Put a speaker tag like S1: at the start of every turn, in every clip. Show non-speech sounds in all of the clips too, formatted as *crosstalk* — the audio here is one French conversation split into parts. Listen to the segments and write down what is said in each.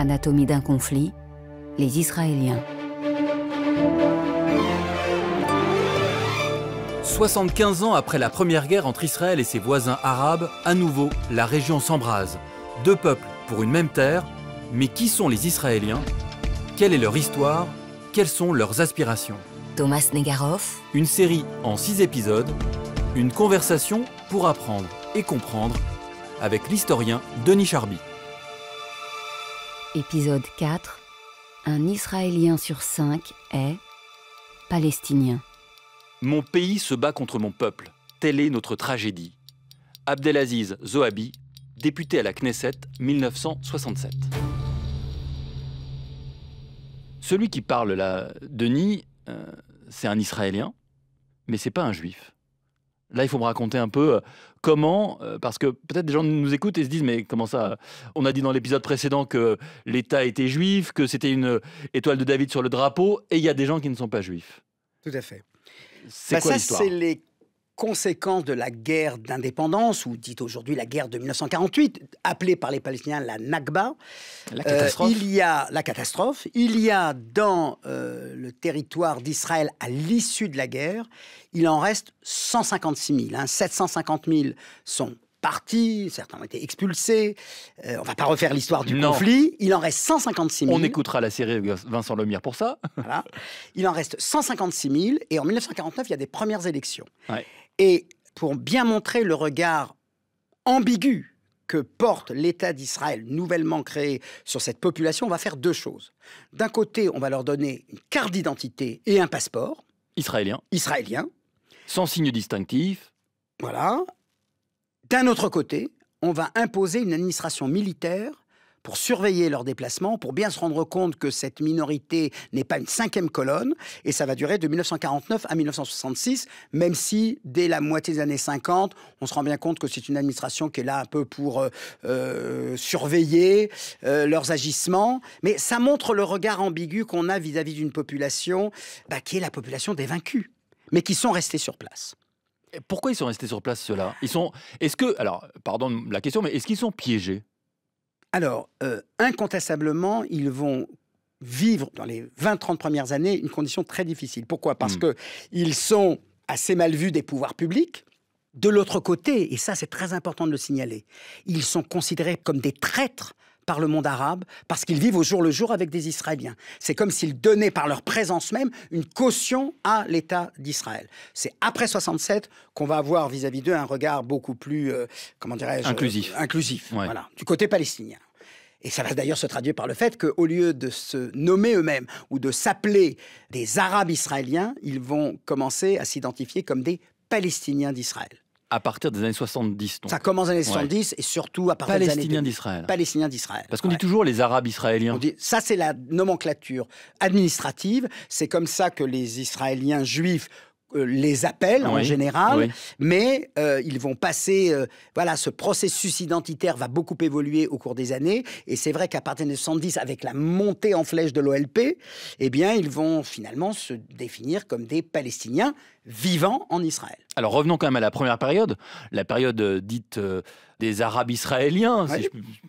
S1: Anatomie d'un conflit, les Israéliens.
S2: 75 ans après la première guerre entre Israël et ses voisins arabes, à nouveau, la région s'embrase. Deux peuples pour une même terre, mais qui sont les Israéliens Quelle est leur histoire Quelles sont leurs aspirations Thomas Negaroff. Une série en six épisodes, une conversation pour apprendre et comprendre avec l'historien Denis Charbit.
S1: Épisode 4. Un Israélien sur 5 est palestinien.
S2: Mon pays se bat contre mon peuple. Telle est notre tragédie. Abdelaziz Zoabi, député à la Knesset 1967. Celui qui parle là, Denis, euh, c'est un Israélien, mais c'est pas un juif. Là, il faut me raconter un peu euh, comment, euh, parce que peut-être des gens nous écoutent et se disent, mais comment ça euh, On a dit dans l'épisode précédent que l'État était juif, que c'était une étoile de David sur le drapeau, et il y a des gens qui ne sont pas juifs. Tout à fait. C'est bah quoi Ça,
S1: conséquence de la guerre d'indépendance, ou dite aujourd'hui la guerre de 1948, appelée par les Palestiniens la Nakba, la euh, catastrophe. il y a la catastrophe, il y a dans euh, le territoire d'Israël, à l'issue de la guerre, il en reste 156 000. 750 000 sont partis, certains ont été expulsés. On euh, on va pas refaire l'histoire du conflit. Il en reste 156 000. On écoutera la série Vincent Lemire pour ça. Il en reste 156 000 et en 1949, il y a des premières élections. Et pour bien montrer le regard ambigu que porte l'État d'Israël nouvellement créé sur cette population, on va faire deux choses. D'un côté, on va leur donner une carte d'identité et un passeport. Israélien. Israélien. Sans signe distinctif. Voilà. D'un autre côté, on va imposer une administration militaire pour surveiller leurs déplacements, pour bien se rendre compte que cette minorité n'est pas une cinquième colonne, et ça va durer de 1949 à 1966, même si dès la moitié des années 50, on se rend bien compte que c'est une administration qui est là un peu pour euh, euh, surveiller euh, leurs agissements, mais ça montre le regard ambigu qu'on a vis-à-vis d'une population bah, qui est la population des vaincus, mais qui sont restés sur place.
S2: Pourquoi ils sont restés sur place ceux-là Ils sont. Est-ce que alors, pardon la question, mais est-ce qu'ils sont piégés
S1: alors, euh, incontestablement, ils vont vivre dans les 20-30 premières années une condition très difficile. Pourquoi Parce hmm. qu'ils sont assez mal vus des pouvoirs publics. De l'autre côté, et ça c'est très important de le signaler, ils sont considérés comme des traîtres par le monde arabe parce qu'ils vivent au jour le jour avec des Israéliens. C'est comme s'ils donnaient par leur présence même une caution à l'État d'Israël. C'est après 67 qu'on va avoir vis-à-vis d'eux un regard beaucoup plus, euh, comment dirais-je, inclusif. Euh, voilà, du côté palestinien. Et ça va d'ailleurs se traduire par le fait qu'au lieu de se nommer eux-mêmes ou de s'appeler des Arabes israéliens, ils vont commencer à s'identifier comme des Palestiniens d'Israël
S2: à partir des années 70. Ça commence dans les années 70
S1: et surtout à partir des années Palestiniens d'Israël. Palestiniens d'Israël. Parce qu'on dit toujours les Arabes israéliens. dit, ça, c'est la nomenclature administrative. C'est comme ça que les Israéliens juifs euh, les appels en général, mais euh, ils vont passer, euh, voilà, ce processus identitaire va beaucoup évoluer au cours des années, et c'est vrai qu'à partir de 70, avec la montée en flèche de l'OLP, eh bien, ils vont finalement se définir comme des Palestiniens vivant en Israël.
S2: Alors revenons quand même à la première période, la période dite des Arabes israéliens,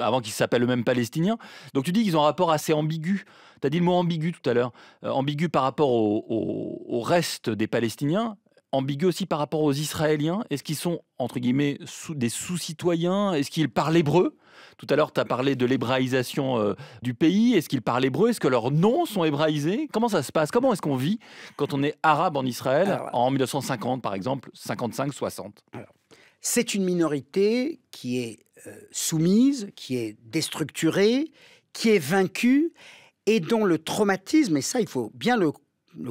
S2: avant qu'ils s'appellent eux-mêmes palestiniens. Donc tu dis qu'ils ont un rapport assez ambigu. Tu as dit le mot ambigu tout à l'heure. Euh, ambigu par rapport au, reste des Palestiniens ambigu aussi par rapport aux Israéliens Est-ce qu'ils sont, entre guillemets, sous, des sous-citoyens Est-ce qu'ils parlent hébreu Tout à l'heure, tu as parlé de l'hébraïsation euh, du pays. Est-ce qu'ils parlent hébreu Est-ce que leurs noms sont hébraïsés Comment ça se passe Comment est-ce qu'on vit quand on est arabe en Israël en 1950, par exemple,
S1: 55, 60 c'est une minorité qui est euh, soumise, qui est déstructurée, qui est vaincue et dont le traumatisme, et ça il faut bien le,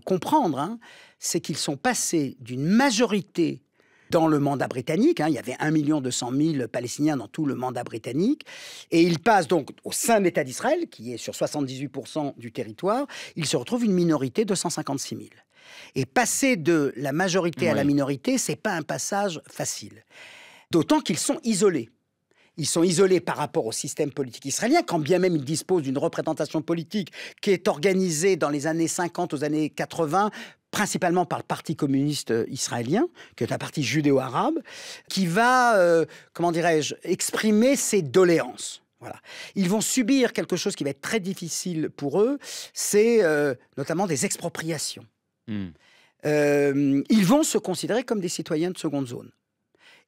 S1: comprendre, hein, c'est qu'ils sont passés d'une majorité dans le mandat britannique. Hein, il y avait 1 200 000 Palestiniens dans tout le mandat britannique. Et ils passent donc au sein de l'État d'Israël, qui est sur 78% du territoire. ils se retrouvent une minorité de 156 000. Et passer de la majorité à la minorité, c'est pas un passage facile. D'autant qu'ils sont isolés. Ils sont isolés par rapport au système politique israélien, quand bien même ils disposent d'une représentation politique qui est organisée dans les années 50 aux années 80 principalement par le Parti communiste euh, israélien, qui est un parti judéo-arabe, qui va, euh, comment dirais-je, exprimer ses doléances. Voilà. Ils vont subir quelque chose qui va être très difficile pour eux, c'est euh, notamment des expropriations. Hmm. Euh, ils vont se considérer comme des citoyens de seconde zone.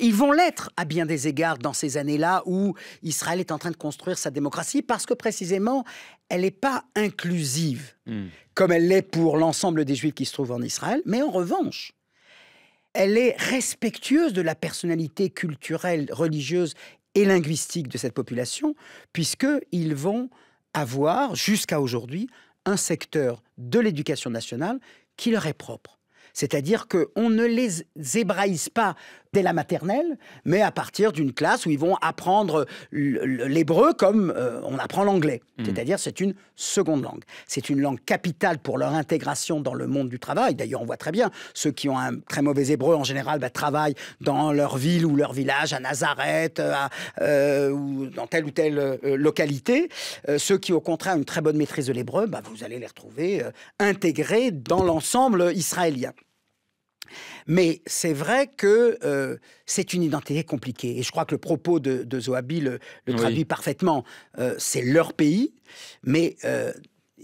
S1: Ils vont l'être à bien des égards dans ces années-là où Israël est en train de construire sa démocratie parce que précisément, elle n'est pas inclusive hmm. comme elle l'est pour l'ensemble des Juifs qui se trouvent en Israël. Mais en revanche, elle est respectueuse de la personnalité culturelle, religieuse et linguistique de cette population, puisqu'ils vont avoir, jusqu'à aujourd'hui, un secteur de l'éducation nationale qui leur est propre. C'est-à-dire qu'on ne les hébraïse pas dès la maternelle, mais à partir d'une classe où ils vont apprendre l'hébreu comme euh, on apprend l'anglais. Hmm. C'est-à-dire c'est une seconde langue. C'est une langue capitale pour leur intégration dans le monde du travail. D'ailleurs, on voit très bien, ceux qui ont un très mauvais hébreu, en général, bah, travaillent dans leur ville ou leur village, à Nazareth, euh, ou dans telle ou telle euh, localité. ceux qui, au contraire, ont une très bonne maîtrise de l'hébreu, bah, vous allez les retrouver intégrés dans l'ensemble israélien. Mais c'est vrai que euh, c'est une identité compliquée. Et je crois que le propos de, de Zoabi le, traduit parfaitement. Euh, c'est leur pays, mais euh,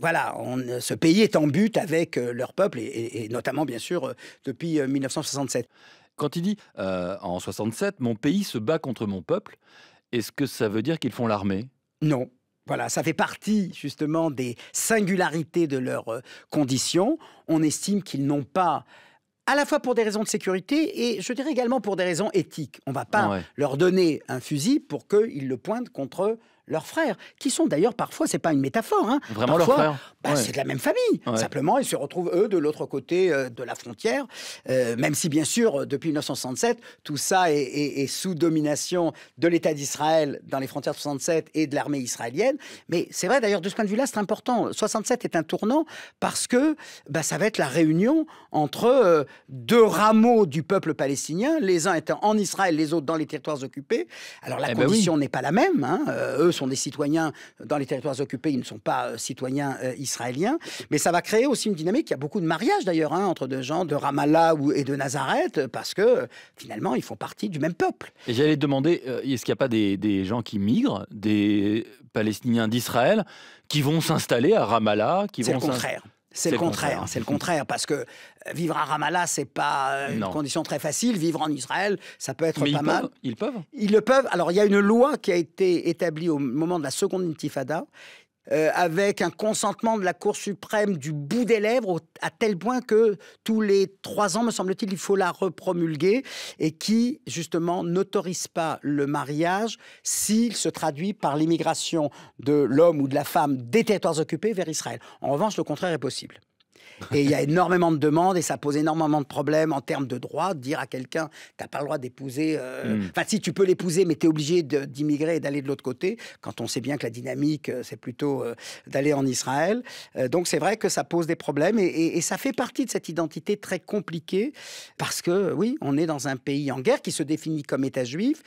S1: voilà, on, ce pays est en but avec leur peuple, et, notamment, bien sûr, depuis 1967.
S2: Quand il dit en 67, mon pays se bat contre mon peuple, est-ce que ça veut dire qu'ils font l'armée
S1: Non. Voilà, ça fait partie justement des singularités de leurs conditions. On estime qu'ils n'ont pas à la fois pour des raisons de sécurité et je dirais également pour des raisons éthiques. On ne va pas leur donner un fusil pour qu'ils le pointent contre eux leurs frères, qui sont d'ailleurs parfois, c'est pas une métaphore, hein, vraiment parfois, bah, c'est de la même famille. Simplement, ils se retrouvent eux de l'autre côté euh, de la frontière, euh, même si bien sûr depuis 1967, tout ça est, sous domination de l'État d'Israël dans les frontières 67 et de l'armée israélienne. Mais c'est vrai d'ailleurs de ce point de vue-là, c'est important. 67 est un tournant parce que bah, ça va être la réunion entre euh, deux rameaux du peuple palestinien, les uns étant en Israël, les autres dans les territoires occupés. Alors la eh ben condition n'est pas la même. Hein. eux sont des citoyens euh, dans les territoires occupés, ils ne sont pas euh, citoyens euh, israéliens. Mais ça va créer aussi une dynamique. Il y a beaucoup de mariages d'ailleurs hein, entre des gens de Ramallah et de Nazareth, parce que finalement, ils font partie du même peuple.
S2: Et j'allais demander, est-ce qu'il n'y a pas des, gens qui migrent, des Palestiniens d'Israël, qui vont s'installer à Ramallah, qui vont le contraire. C'est le contraire, c'est
S1: le contraire, parce que euh, vivre à Ramallah, c'est pas euh, une condition très facile. Vivre en Israël, ça peut être pas mal. ils peuvent Ils le peuvent. Alors, il y a une loi qui a été établie au moment de la seconde intifada euh, avec un consentement de la Cour suprême du bout des lèvres, à tel point que tous les trois ans, me semble-t-il, il faut la repromulguer, et qui, justement, n'autorise pas le mariage s'il se traduit par l'immigration de l'homme ou de la femme des territoires occupés vers Israël. En revanche, le contraire est possible. Et il y a énormément de demandes et ça pose énormément de problèmes en termes de droit. Dire à quelqu'un, tu t'as pas le droit d'épouser. Euh, mm. Enfin, si tu peux l'épouser, mais tu es obligé d'immigrer et d'aller de l'autre côté, quand on sait bien que la dynamique, euh, c'est plutôt euh, d'aller en Israël. donc c'est vrai que ça pose des problèmes et, ça fait partie de cette identité très compliquée parce que, oui, on est dans un pays en guerre qui se définit comme État juif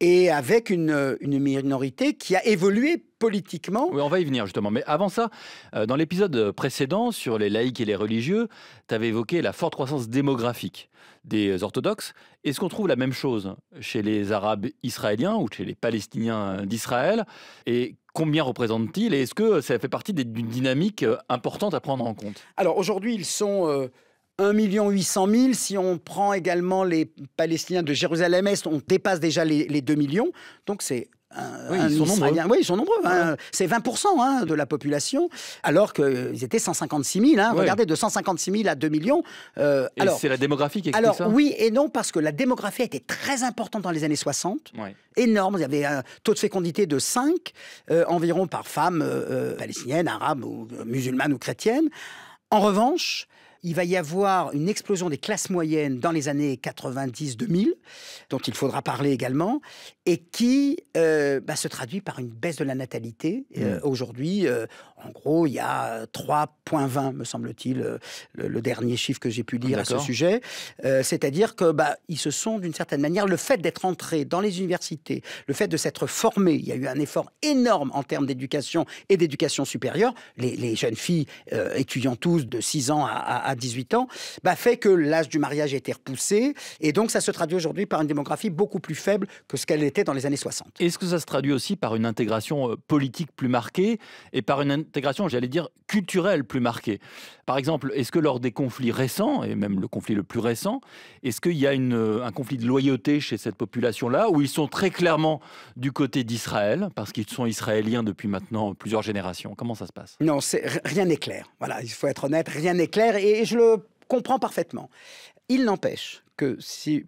S1: et avec une, une minorité qui a évolué politiquement. Oui, on va y venir justement. Mais avant ça, euh, dans l'épisode précédent
S2: sur les laïcs et les religieux, tu avais évoqué la forte croissance démographique des orthodoxes. Est-ce qu'on trouve la même chose chez les Arabes israéliens ou chez les Palestiniens d'Israël Et combien représentent-ils Et est-ce que ça fait partie d'une dynamique euh, importante à prendre en
S1: compte Alors aujourd'hui, ils sont... 1,8 1 800 000. Si on prend également les Palestiniens de Jérusalem-Est, on dépasse déjà les, les 2 millions. Donc c'est oui, ils sont nombreux. Hein. C'est 20% hein, de la population, alors qu'ils étaient 156 000. Hein. Regardez, de 156 000 à 2 millions. Euh, et c'est la
S2: démographie qui explique alors, ça Oui
S1: et non, parce que la démographie a été très importante dans les années 60. Énorme. Il y avait un taux de fécondité de 5 euh, environ par femme euh, palestinienne, arabe, ou, musulmane ou chrétienne. En revanche, il va y avoir une explosion des classes moyennes dans les années 90-2000, dont il faudra parler également, et qui euh, bah, se traduit par une baisse de la natalité. Euh, mmh. Aujourd'hui, euh, en gros, il y a 3,20, me semble-t-il, le, dernier chiffre que j'ai pu lire à ce sujet. C'est-à-dire que bah, ils se sont, d'une certaine manière, le fait d'être entrés dans les universités, le fait de s'être formés, il y a eu un effort énorme en termes d'éducation et d'éducation supérieure. Les, jeunes filles étudiant tous de 6 ans à à 18 ans, bah, fait que l'âge du mariage a été repoussé. Et donc, ça se traduit aujourd'hui par une démographie beaucoup plus faible que ce qu'elle était dans les années 60.
S2: Est-ce que ça se traduit aussi par une intégration euh, politique plus marquée et par une intégration, j'allais dire, culturelle plus marquée Par exemple, est-ce que lors des conflits récents, et même le conflit le plus récent, est-ce qu'il y a euh, un conflit de loyauté chez cette population-là, où ils sont très clairement du côté d'Israël, parce qu'ils sont israéliens depuis maintenant plusieurs générations Comment ça se passe
S1: Non, rien n'est clair. Voilà, il faut être honnête, rien n'est clair. Et et je le comprends parfaitement. Il n'empêche que,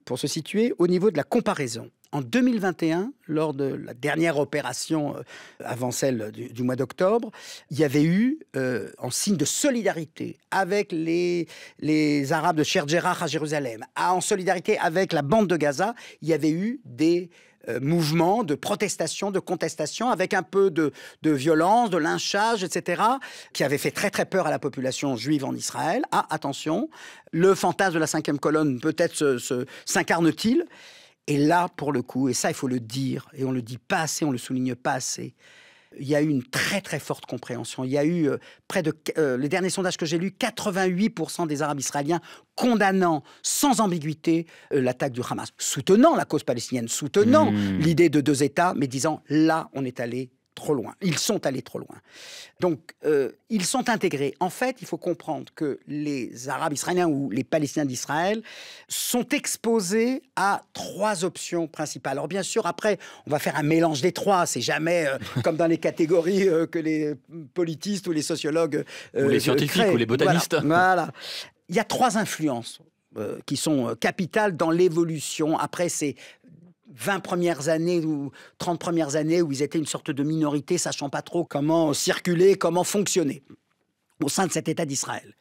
S1: pour se situer au niveau de la comparaison, en 2021, lors de la dernière opération euh, avant celle du, mois d'octobre, il y avait eu, euh, en signe de solidarité avec les, les Arabes de Sheikh à Jérusalem, en solidarité avec la bande de Gaza, il y avait eu des euh, mouvement de protestation, de contestation, avec un peu de, de, violence, de lynchage, etc., qui avait fait très très peur à la population juive en Israël. Ah, attention, le fantasme de la cinquième colonne peut-être s'incarne-t-il. Et là, pour le coup, et ça, il faut le dire, et on le dit pas assez, on le souligne pas assez, il y a eu une très très forte compréhension. Il y a eu euh, près de, euh, les derniers sondages que j'ai lus, 88% des Arabes israéliens condamnant sans ambiguïté euh, l'attaque du Hamas, soutenant la cause palestinienne, soutenant mmh. l'idée de deux États, mais disant là, on est allé loin. Ils sont allés trop loin. Donc, euh, ils sont intégrés. En fait, il faut comprendre que les Arabes israéliens ou les Palestiniens d'Israël sont exposés à trois options principales. Alors, bien sûr, après, on va faire un mélange des trois. C'est jamais euh, *laughs* comme dans les catégories euh, que les politistes ou les sociologues. ou les scientifiques ou les botanistes. Voilà, Il y a trois influences qui sont capitales dans l'évolution après c'est... 20 premières années ou 30 premières années où ils étaient une sorte de minorité, sachant pas trop comment circuler, comment fonctionner au sein de cet État d'Israël.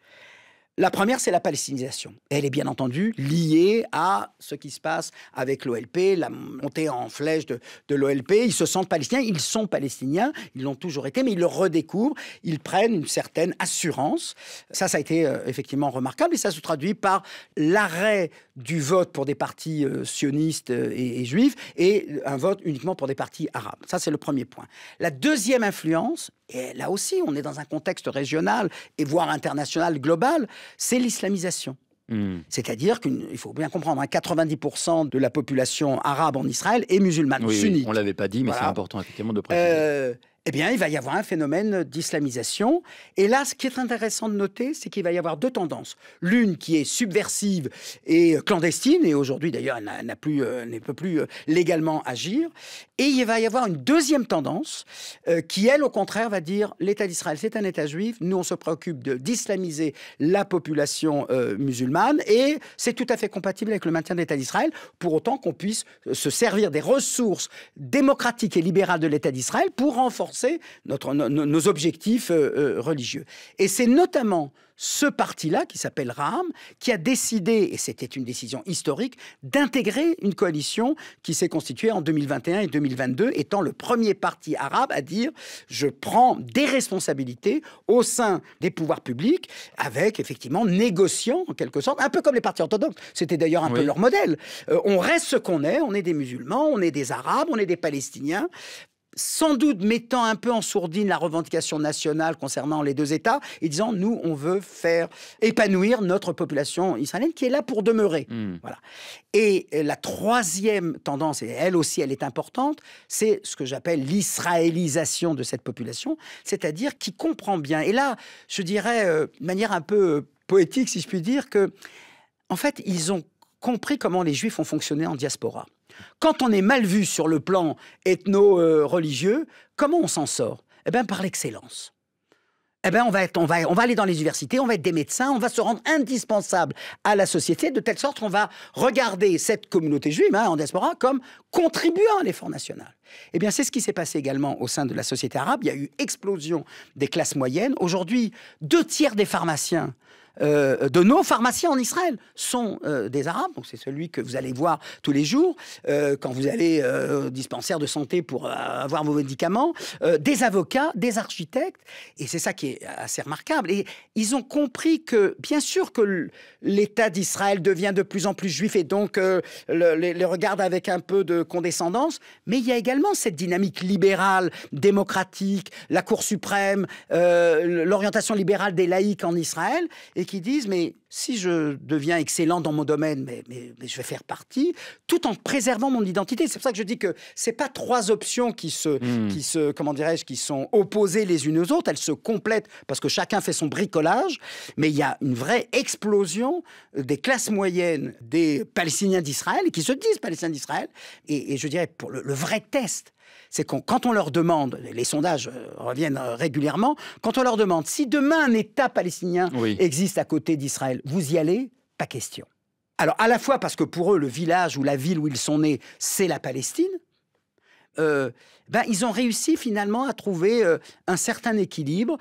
S1: La première, c'est la palestinisation. Elle est bien entendu liée à ce qui se passe avec l'OLP, la montée en flèche de, l'OLP. Ils se sentent palestiniens, ils sont palestiniens, ils l'ont toujours été, mais ils le redécouvrent, ils prennent une certaine assurance. Ça, ça a été euh, effectivement remarquable et ça se traduit par l'arrêt du vote pour des partis euh, sionistes euh, et juifs et un vote uniquement pour des partis arabes. Ça, c'est le premier point. La deuxième influence, et là aussi, on est dans un contexte régional et voire international, global, c'est l'islamisation. Hmm. C'est-à-dire qu'il faut bien comprendre, 90% hein, de la population arabe en Israël est musulmane, sunnite. on l'avait
S2: pas dit, mais c'est important
S1: effectivement de préciser. Euh, eh bien, il va y avoir un phénomène d'islamisation. Et là, ce qui est intéressant de noter, c'est qu'il va y avoir deux tendances. L'une qui est subversive et clandestine, et aujourd'hui d'ailleurs, elle, n'a plus, euh, ne peut plus euh, légalement agir. Et il va y avoir une deuxième tendance euh, qui, elle, au contraire, va dire l'État d'Israël, c'est un État juif. Nous, on se préoccupe d'islamiser la population musulmane, et c'est tout à fait compatible avec le maintien de l'État d'Israël, pour autant qu'on puisse se servir des ressources démocratiques et libérales de l'État d'Israël pour renforcer renforcer notre, nos objectifs euh, euh, religieux. Et c'est notamment ce parti-là, qui s'appelle ram qui a décidé, et c'était une décision historique, d'intégrer une coalition qui s'est constituée en 2021 et 2022, étant le premier parti arabe à dire je prends des responsabilités au sein des pouvoirs publics, avec effectivement négociant en quelque sorte, un peu comme les partis orthodoxes, c'était d'ailleurs un peu leur modèle. Euh, on reste ce qu'on est, on est des musulmans, on est des arabes, on est des palestiniens, sans doute mettant un peu en sourdine la revendication nationale concernant les deux États et disant nous, on veut faire épanouir notre population israélienne qui est là pour demeurer. Hmm. Et euh, la troisième tendance, et elle aussi, elle est importante, c'est ce que j'appelle l'israélisation de cette population, c'est-à-dire qui comprend bien. Et là, je dirais euh, de manière un peu euh, poétique, si je puis dire, que en fait, ils ont compris comment les Juifs ont fonctionné en diaspora. Quand on est mal vu sur le plan ethno-religieux, comment on s'en sort Eh bien, par l'excellence. Eh bien, on va, aller dans les universités, on va être des médecins, on va se rendre indispensable à la société, de telle sorte qu'on va regarder cette communauté juive hein, en diaspora comme contribuant à l'effort national. Eh bien, c'est ce qui s'est passé également au sein de la société arabe. Il y a eu explosion des classes moyennes. Aujourd'hui, deux tiers des pharmaciens euh, de nos pharmaciens en Israël sont euh, des Arabes. Donc c'est celui que vous allez voir tous les jours euh, quand vous allez au dispensaire de santé pour avoir vos médicaments. des avocats, des architectes. Et c'est ça qui est assez remarquable. Et ils ont compris que, bien sûr, que l'État d'Israël devient de plus en plus juif et donc le, les, regarde avec un peu de condescendance. Mais il y a également cette dynamique libérale, démocratique, la Cour suprême, l'orientation libérale des laïcs en Israël qui disent mais si je deviens excellent dans mon domaine, mais, mais, je vais faire partie, tout en préservant mon identité. C'est pour ça que je dis que c'est pas trois options qui se, hmm. qui se, comment dirais-je, qui sont opposées les unes aux autres. Elles se complètent parce que chacun fait son bricolage, mais il y a une vraie explosion des classes moyennes des Palestiniens d'Israël qui se disent Palestiniens d'Israël. Et, je dirais pour le vrai test c'est qu'on quand on leur demande, les sondages euh, reviennent euh, régulièrement, quand on leur demande si demain un État palestinien existe à côté d'Israël, vous y allez Pas question. Alors à la fois parce que pour eux, le village ou la ville où ils sont nés, c'est la Palestine, euh, ben, ils ont réussi finalement à trouver un certain équilibre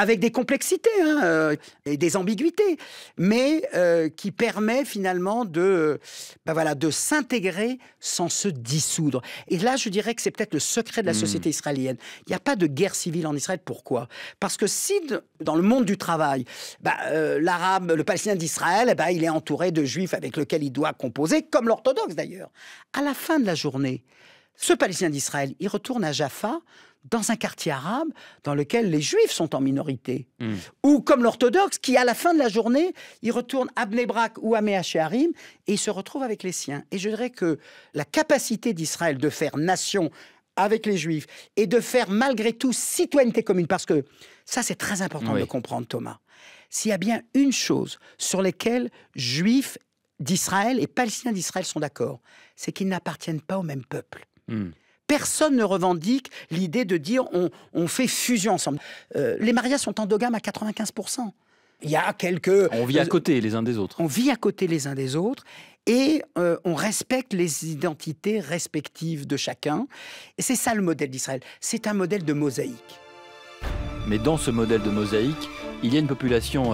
S1: avec des complexités hein, euh, et des ambiguïtés, mais euh, qui permet finalement de, bah voilà, de s'intégrer sans se dissoudre. Et là, je dirais que c'est peut-être le secret de la hmm. société israélienne. Il n'y a pas de guerre civile en Israël. Pourquoi Parce que si dans le monde du travail, bah, euh, l'arabe, le palestinien d'Israël, ben, il est entouré de juifs avec lesquels il doit composer, comme l'orthodoxe d'ailleurs. À la fin de la journée, ce Palestinien d'Israël, il retourne à Jaffa dans un quartier arabe dans lequel les juifs sont en minorité. Hmm. Ou comme l'orthodoxe qui, à la fin de la journée, il retourne à Bnebrak ou à Mehachéarim et il se retrouve avec les siens. Et je dirais que la capacité d'Israël de faire nation avec les juifs et de faire malgré tout citoyenneté commune, parce que ça c'est très important de comprendre Thomas, s'il y a bien une chose sur laquelle juifs d'Israël et palestiniens d'Israël sont d'accord, c'est qu'ils n'appartiennent pas au même peuple. Hmm. Personne ne revendique l'idée de dire on, fait fusion ensemble. Euh, les mariages sont endogames à 95%. Il y a quelques... On vit à euh, côté les uns des autres. On vit à côté les uns des autres et euh, on respecte les identités respectives de chacun. c'est ça le modèle d'Israël. C'est un modèle de mosaïque.
S2: Mais dans ce modèle de mosaïque, il y a une population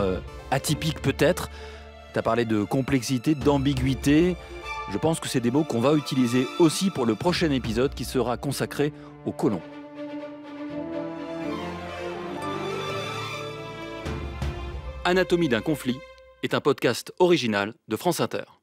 S2: atypique peut-être. Tu as parlé de complexité, d'ambiguïté. Je pense que c'est des mots qu'on va utiliser aussi pour le prochain épisode qui sera consacré aux colons. Anatomie d'un conflit est un podcast original de France Inter.